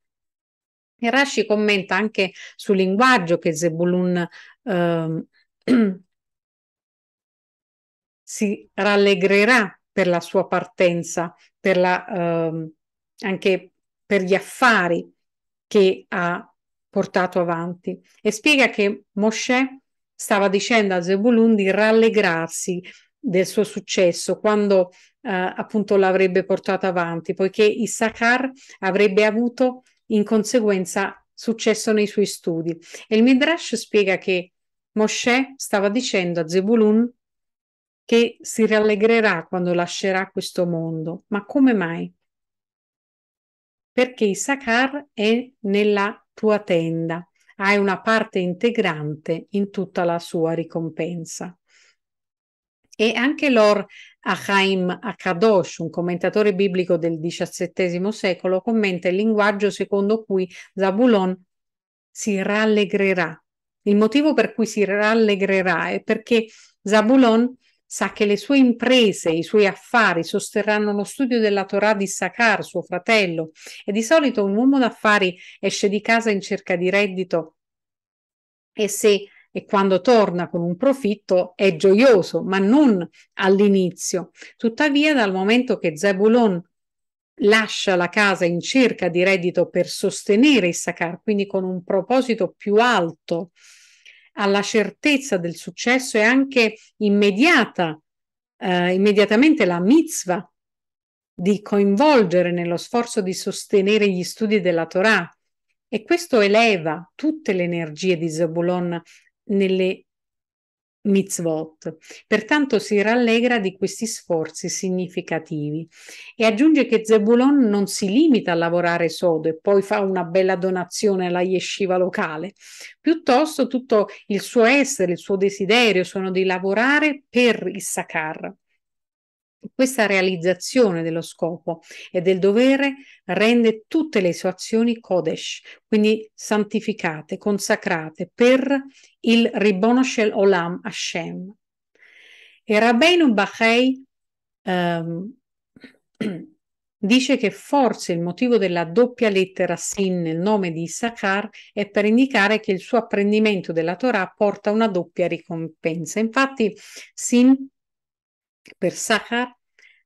E Rashi commenta anche sul linguaggio che Zebulun eh, [clears throat] si rallegrerà per la sua partenza, per la, eh, anche per gli affari che ha portato avanti e spiega che Mosè stava dicendo a Zebulun di rallegrarsi del suo successo quando eh, appunto l'avrebbe portato avanti, poiché Issachar avrebbe avuto in conseguenza successo nei suoi studi. E il Midrash spiega che Moshe stava dicendo a Zebulun che si rallegrerà quando lascerà questo mondo. Ma come mai? Perché Issachar è nella tua tenda, hai una parte integrante in tutta la sua ricompensa. E anche Lor Achaim Akadosh, un commentatore biblico del XVII secolo, commenta il linguaggio secondo cui Zabulon si rallegrerà. Il motivo per cui si rallegrerà è perché Zabulon sa che le sue imprese, i suoi affari sosterranno lo studio della Torah di Sakar, suo fratello, e di solito un uomo d'affari esce di casa in cerca di reddito e se e quando torna con un profitto è gioioso, ma non all'inizio. Tuttavia, dal momento che Zebulon lascia la casa in cerca di reddito per sostenere Issachar, quindi con un proposito più alto, alla certezza del successo e anche immediata, eh, immediatamente la mitzvah di coinvolgere nello sforzo di sostenere gli studi della Torah. E questo eleva tutte le energie di Zebulon nelle mitzvot. Pertanto si rallegra di questi sforzi significativi e aggiunge che Zebulon non si limita a lavorare sodo e poi fa una bella donazione alla yeshiva locale, piuttosto tutto il suo essere, il suo desiderio sono di lavorare per il Sakar. Questa realizzazione dello scopo e del dovere rende tutte le sue azioni Kodesh, quindi santificate, consacrate per il Ribono Shel Olam Hashem. E Rabbeinu Bachei ehm, [clears throat] dice che forse il motivo della doppia lettera Sin nel nome di Issachar è per indicare che il suo apprendimento della Torah porta una doppia ricompensa. Infatti Sin per Sahar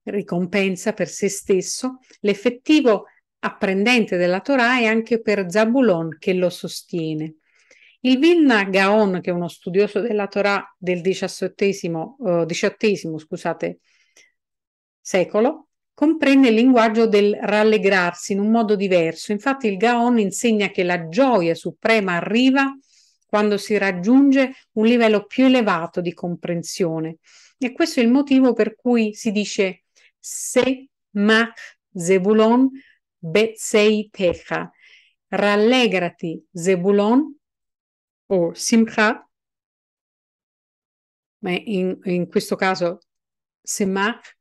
ricompensa per se stesso l'effettivo apprendente della Torah e anche per Zabulon che lo sostiene. Il Vilna Gaon, che è uno studioso della Torah del XVIII eh, secolo, comprende il linguaggio del rallegrarsi in un modo diverso. Infatti il Gaon insegna che la gioia suprema arriva quando si raggiunge un livello più elevato di comprensione. E questo è il motivo per cui si dice se mach Zebulon betsei techa. Rallegrati Zebulon o Simcha, ma in, in questo caso Semach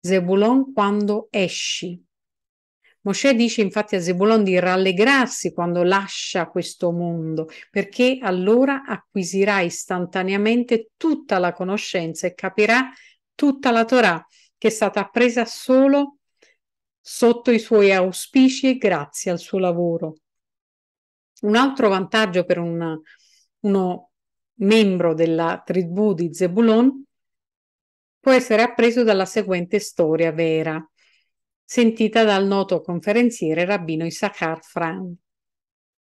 Zebulon quando esci. Mosè dice infatti a Zebulon di rallegrarsi quando lascia questo mondo, perché allora acquisirà istantaneamente tutta la conoscenza e capirà tutta la Torah che è stata appresa solo sotto i suoi auspici e grazie al suo lavoro. Un altro vantaggio per una, uno membro della tribù di Zebulon può essere appreso dalla seguente storia vera sentita dal noto conferenziere rabbino Issachar Frank.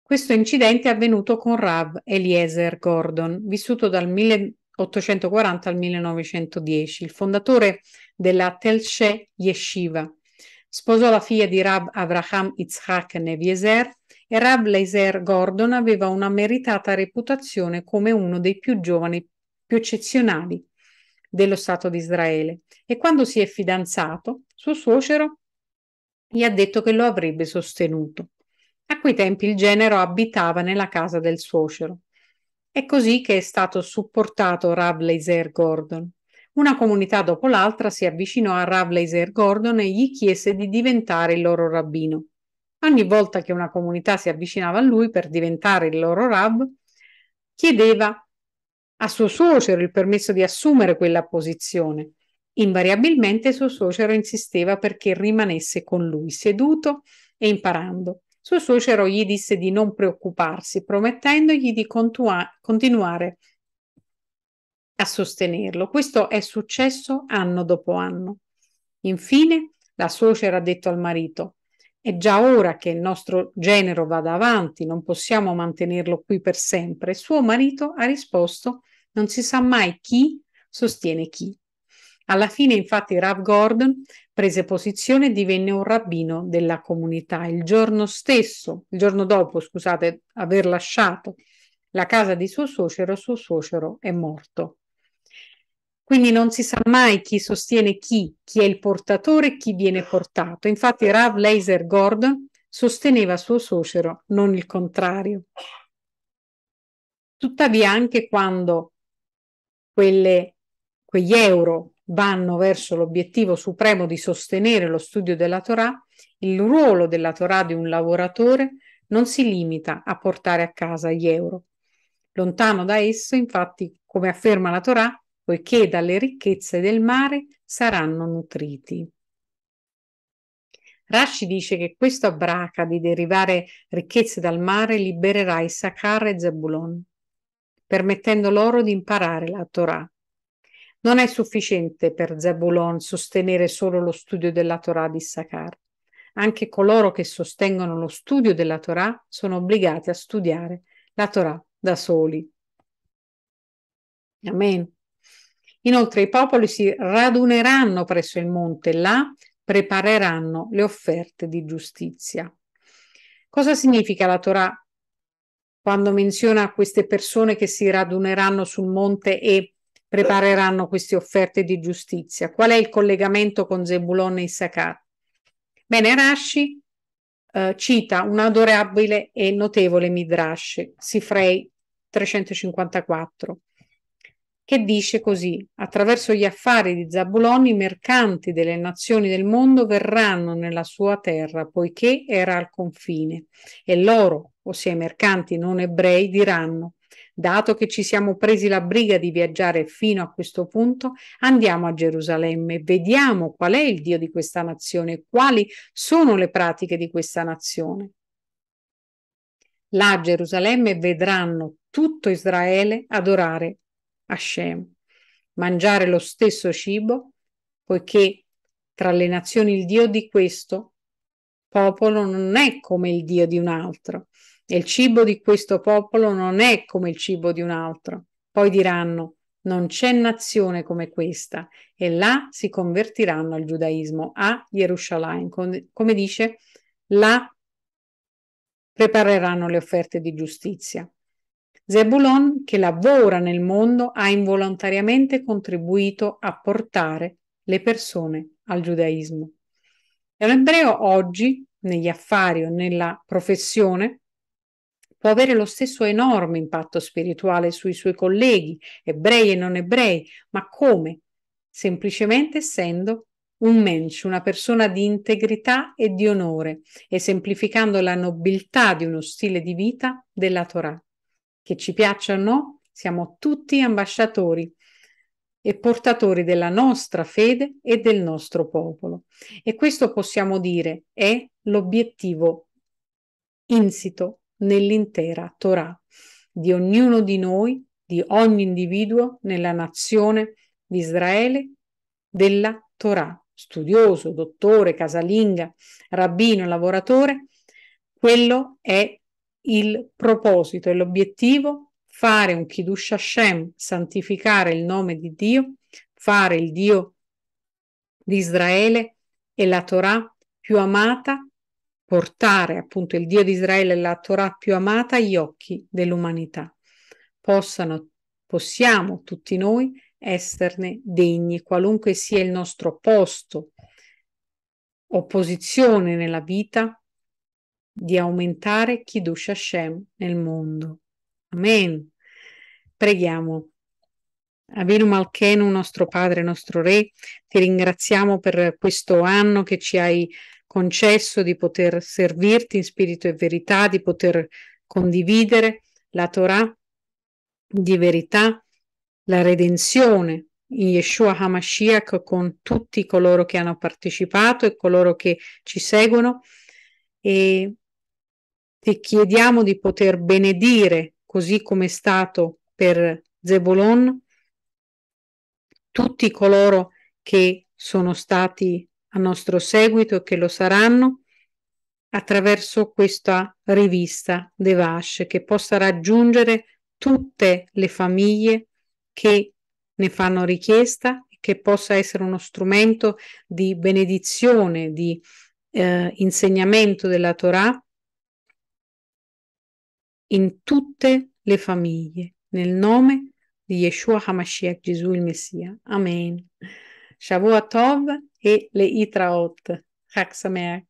Questo incidente è avvenuto con Rav Eliezer Gordon, vissuto dal 1840 al 1910, il fondatore della Telshe Yeshiva. Sposò la figlia di Rab Avraham Yitzhak Neviezer e Rab Leiser Gordon aveva una meritata reputazione come uno dei più giovani, più eccezionali dello Stato di Israele. E quando si è fidanzato, suo suocero gli ha detto che lo avrebbe sostenuto. A quei tempi il genero abitava nella casa del suocero. È così che è stato supportato Ravlaser Gordon. Una comunità dopo l'altra si avvicinò a Ravlaser Gordon e gli chiese di diventare il loro rabbino. Ogni volta che una comunità si avvicinava a lui per diventare il loro rab, chiedeva a suo suocero il permesso di assumere quella posizione. Invariabilmente suo suocero insisteva perché rimanesse con lui seduto e imparando. Suo suocero gli disse di non preoccuparsi, promettendogli di contua- continuare a sostenerlo. Questo è successo anno dopo anno. Infine, la suocera ha detto al marito: È già ora che il nostro genero vada avanti, non possiamo mantenerlo qui per sempre. Suo marito ha risposto: Non si sa mai chi sostiene chi. Alla fine, infatti, Rav Gordon prese posizione e divenne un rabbino della comunità. Il giorno stesso, il giorno dopo, scusate, aver lasciato la casa di suo suocero, suo suocero è morto. Quindi non si sa mai chi sostiene chi, chi è il portatore e chi viene portato. Infatti Rav Laser Gordon sosteneva suo suocero, non il contrario. Tuttavia anche quando quelle, quegli euro vanno verso l'obiettivo supremo di sostenere lo studio della Torah, il ruolo della Torah di un lavoratore non si limita a portare a casa gli euro. Lontano da esso, infatti, come afferma la Torah, poiché dalle ricchezze del mare saranno nutriti. Rashi dice che questa braca di derivare ricchezze dal mare libererà Issachar e Zebulon, permettendo loro di imparare la Torah. Non è sufficiente per Zebulon sostenere solo lo studio della Torah di Issachar. Anche coloro che sostengono lo studio della Torah sono obbligati a studiare la Torah da soli. Amen. Inoltre i popoli si raduneranno presso il monte, là prepareranno le offerte di giustizia. Cosa significa la Torah quando menziona queste persone che si raduneranno sul monte e prepareranno queste offerte di giustizia. Qual è il collegamento con Zebulon e Issacar? Bene, Rashi eh, cita un adorabile e notevole Midrash, Sifrei 354, che dice così, attraverso gli affari di Zabulon i mercanti delle nazioni del mondo verranno nella sua terra, poiché era al confine, e loro, ossia i mercanti non ebrei, diranno, Dato che ci siamo presi la briga di viaggiare fino a questo punto, andiamo a Gerusalemme, vediamo qual è il Dio di questa nazione, quali sono le pratiche di questa nazione. Là a Gerusalemme vedranno tutto Israele adorare Hashem, mangiare lo stesso cibo, poiché tra le nazioni il Dio di questo popolo non è come il Dio di un altro, e il cibo di questo popolo non è come il cibo di un altro. Poi diranno, non c'è nazione come questa, e là si convertiranno al giudaismo a Gerusalemme, come dice, là prepareranno le offerte di giustizia. Zebulon, che lavora nel mondo, ha involontariamente contribuito a portare le persone al giudaismo. E l'ebreo oggi, negli affari o nella professione, può avere lo stesso enorme impatto spirituale sui suoi colleghi, ebrei e non ebrei, ma come? Semplicemente essendo un mensch, una persona di integrità e di onore, esemplificando la nobiltà di uno stile di vita della Torah. Che ci piaccia o no, siamo tutti ambasciatori e portatori della nostra fede e del nostro popolo. E questo possiamo dire è l'obiettivo insito nell'intera Torah, di ognuno di noi, di ogni individuo nella nazione di Israele, della Torah, studioso, dottore, casalinga, rabbino, lavoratore, quello è il proposito e l'obiettivo, fare un Kiddush Hashem, santificare il nome di Dio, fare il Dio di Israele e la Torah più amata portare appunto il Dio di Israele la Torah più amata agli occhi dell'umanità. Possano, possiamo tutti noi esserne degni, qualunque sia il nostro posto o posizione nella vita, di aumentare Kiddush Hashem nel mondo. Amen. Preghiamo. Avinu Malchenu, nostro Padre, nostro Re, ti ringraziamo per questo anno che ci hai concesso di poter servirti in spirito e verità, di poter condividere la Torah di verità, la redenzione in Yeshua Hamashiach con tutti coloro che hanno partecipato e coloro che ci seguono e ti chiediamo di poter benedire così come è stato per Zebulon, tutti coloro che sono stati a nostro seguito e che lo saranno attraverso questa rivista Devash che possa raggiungere tutte le famiglie che ne fanno richiesta e che possa essere uno strumento di benedizione, di eh, insegnamento della Torah in tutte le famiglie, nel nome di Yeshua HaMashiach, Gesù il Messia. Amen. Shavuot Tov e le itraot. Hak